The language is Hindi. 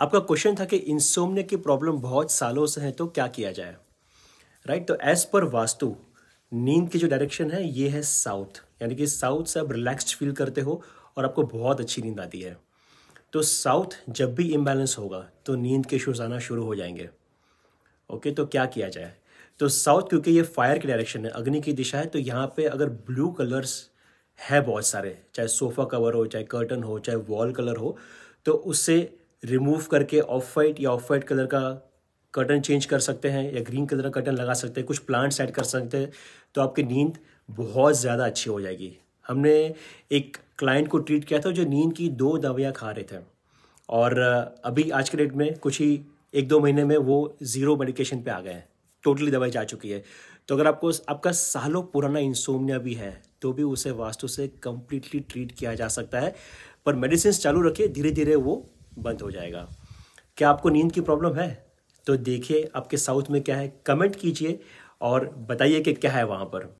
आपका क्वेश्चन था कि इंसोमने की प्रॉब्लम बहुत सालों से है तो क्या किया जाए राइट तो एज पर वास्तु नींद की जो डायरेक्शन है ये है साउथ यानी कि साउथ से आप रिलैक्स्ड फील करते हो और आपको बहुत अच्छी नींद आती है तो साउथ जब भी इम्बैलेंस होगा तो नींद के इशूज आना शुरू हो जाएंगे ओके तो क्या किया जाए तो साउथ क्योंकि ये फायर की डायरेक्शन है अग्नि की दिशा है तो यहाँ पे अगर ब्लू कलर्स है बहुत सारे चाहे सोफ़ा कवर हो चाहे कर्टन हो चाहे वॉल कलर हो तो उससे रिमूव करके ऑफ वाइट या ऑफ वाइट कलर का कर्टन चेंज कर सकते हैं या ग्रीन कलर का कर्टन लगा सकते हैं कुछ प्लांट्स ऐड कर सकते हैं तो आपकी नींद बहुत ज़्यादा अच्छी हो जाएगी हमने एक क्लाइंट को ट्रीट किया था जो नींद की दो दवाइयाँ खा रहे थे और अभी आज के डेट में कुछ ही एक दो महीने में वो ज़ीरो मेडिकेशन पे आ गए हैं टोटली दवाई जा चुकी है तो अगर आपको आपका सालों पुराना इंसोमिया भी है तो भी उसे वास्तु से कम्प्लीटली ट्रीट किया जा सकता है पर मेडिसिन चालू रखिए धीरे धीरे वो बंद हो जाएगा क्या आपको नींद की प्रॉब्लम है तो देखिए आपके साउथ में क्या है कमेंट कीजिए और बताइए कि क्या है वहाँ पर